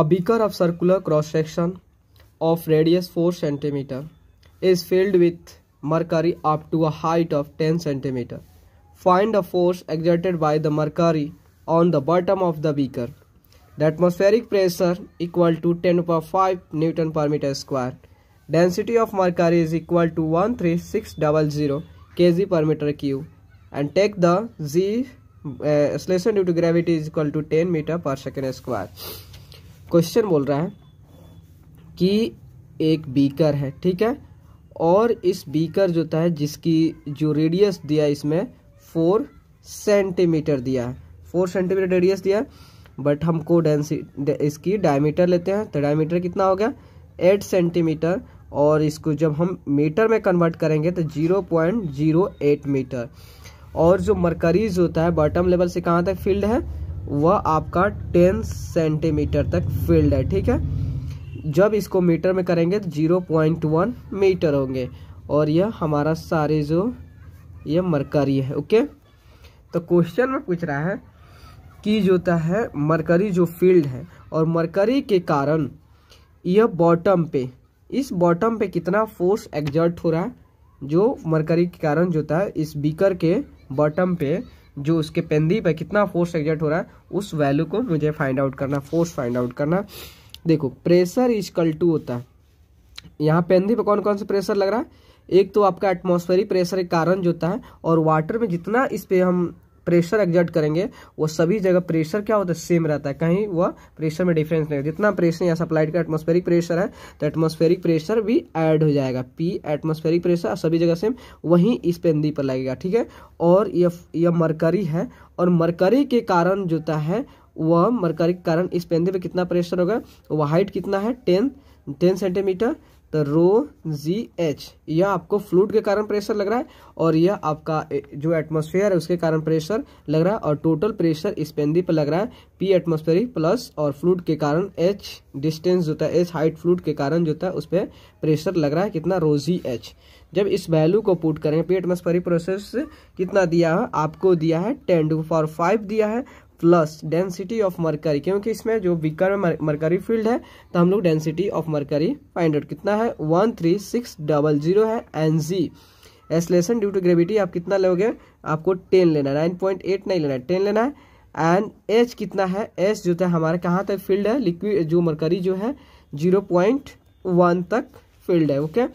A beaker of circular cross section of radius 4 cm is filled with mercury up to a height of 10 cm. Find the force exerted by the mercury on the bottom of the beaker. The atmospheric pressure equal to 10 power 5 Newton per meter square. Density of mercury is equal to 13600 kg per meter cube and take the z uh, acceleration due to gravity is equal to 10 meter per second square. Question बोल रहा है कि एक beaker है ठीक है और इस बीकर जो है जिसकी जो रेडियस दिया इसमें फोर सेंटीमीटर दिया है फोर सेंटीमीटर रेडियस दिया है बट हमको डेंसिटी इसकी डायमीटर लेते हैं तो डायमीटर कितना हो गया एट सेंटीमीटर और इसको जब हम मीटर में कन्वर्ट करेंगे तो zero point zero eight metre और जो मरकरीज होता है बॉटम लेवल से कहाँ तक फील्ड है वह आपका टेन सेंटीमीटर तक फील्ड है ठीक है जब इसको मीटर में करेंगे तो जीरो पॉइंट वन मीटर होंगे और यह हमारा सारे जो यह मरकरी है ओके तो क्वेश्चन में पूछ रहा है कि जो होता है मरकरी जो फील्ड है और मरकरी के कारण यह बॉटम पे इस बॉटम पे कितना फोर्स एग्जर्ट हो रहा है जो मरकरी के कारण जो होता है इस बीकर के बॉटम पे जो उसके पेंदी पर कितना फोर्स एग्जर्ट हो रहा है उस वैल्यू को मुझे फाइंड आउट करना फोर्स फाइंड आउट करना देखो प्रेशर इजकल टू होता है यहाँ पेंदी पर कौन कौन सा प्रेशर लग रहा है एक तो आपका एटमॉस्फेरिक प्रेशर एक कारण जो होता है और वाटर में जितना इस पर हम प्रेशर एग्जर्ट करेंगे वो सभी जगह प्रेशर क्या होता है सेम रहता है कहीं वह प्रेशर में डिफरेंस नहीं जितना प्रेशर यहाँ सप्लाइड का एटमोस्फेरिक प्रेशर है तो एटमोस्फेरिक प्रेशर भी ऐड हो जाएगा पी एटमोस्फेरिक प्रेशर सभी जगह सेम वहीं इस पेंदी पर लगेगा ठीक है और यह यह मरकरी है और मरकरी के कारण जोता है वह मरकरी के कारण इस पेंदे पे कितना प्रेशर होगा वह हाइट कितना है टेन टेन सेंटीमीटर तो रो जी एच यह आपको फ्लूड के कारण प्रेशर लग रहा है और यह आपका जो एटमोसफेयर है उसके कारण प्रेशर लग रहा है और टोटल प्रेशर इस पेंदी पर लग रहा है पी एटमोस्फेरिक प्लस और फ्लूड के कारण एच डिस्टेंस जो है एच हाइट फ्लूड के कारण जो है उस पर प्रेशर लग रहा है कितना रो जी एच जब इस वैल्यू को पुट करें पी एटमोस्फेरिक प्रोसेस कितना दिया है आपको दिया है टेन टू फॉर फाइव दिया है प्लस डेंसिटी ऑफ मरकरी क्योंकि इसमें जो विकर में मरकरी फील्ड है तो हम लोग density of mercury find out कितना है one three six double zero है and G acceleration due to gravity आप कितना लोगे आपको टेन लेना है नाइन पॉइंट एट नहीं लेना है टेन लेना है एंड एच कितना है एच जो है हमारे कहाँ तक फील्ड है लिक्विड जो मरकरी जो है जीरो पॉइंट वन तक फील्ड है ओके okay?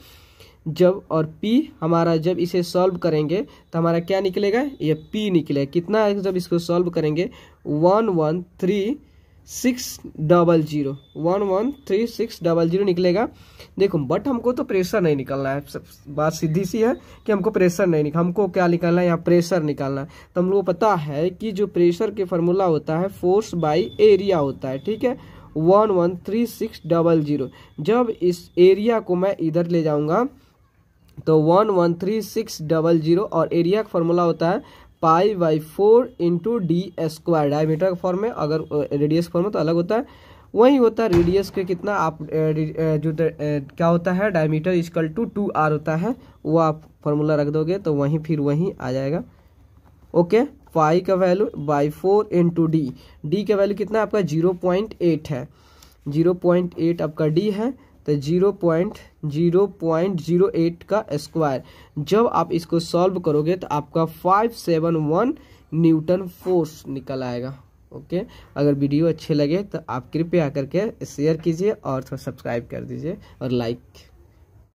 जब और P हमारा जब इसे सॉल्व करेंगे तो हमारा क्या निकलेगा ये P निकलेगा कितना जब इसको सॉल्व करेंगे one one three six double zero one one three six double zero निकलेगा देखो बट हमको तो प्रेशर नहीं निकालना है सब बात सीधी सी है कि हमको प्रेशर नहीं निकल हमको क्या निकालना है यहाँ प्रेशर निकालना है तो हम लोग पता है कि जो प्रेशर के फॉर्मूला होता है फोर्स बाई एरिया होता है ठीक है one one three six double zero जब इस एरिया को मैं इधर ले जाऊँगा तो one one three six double zero और एरिया का फॉर्मूला होता है pi by four into D square diameter के फॉर्म में अगर रेडियस फॉर्म में तो अलग होता है वही होता है रेडियस के कितना आप जो क्या होता है diameter equal to two R होता है वो आप फॉर्मूला रख दोगे तो वहीं फिर वहीं आ जाएगा ओके पाई का value by four into D D का वैल्यू कितना आपका जीरो पॉइंट एट है जीरो पॉइंट एट आपका डी है तो zero point zero point zero eight का स्क्वायर जब आप इसको सॉल्व करोगे तो आपका five seven one newton force निकल आएगा ओके अगर वीडियो अच्छे लगे तो आप कृपया करके शेयर कीजिए और थोड़ा सब्सक्राइब कर दीजिए और लाइक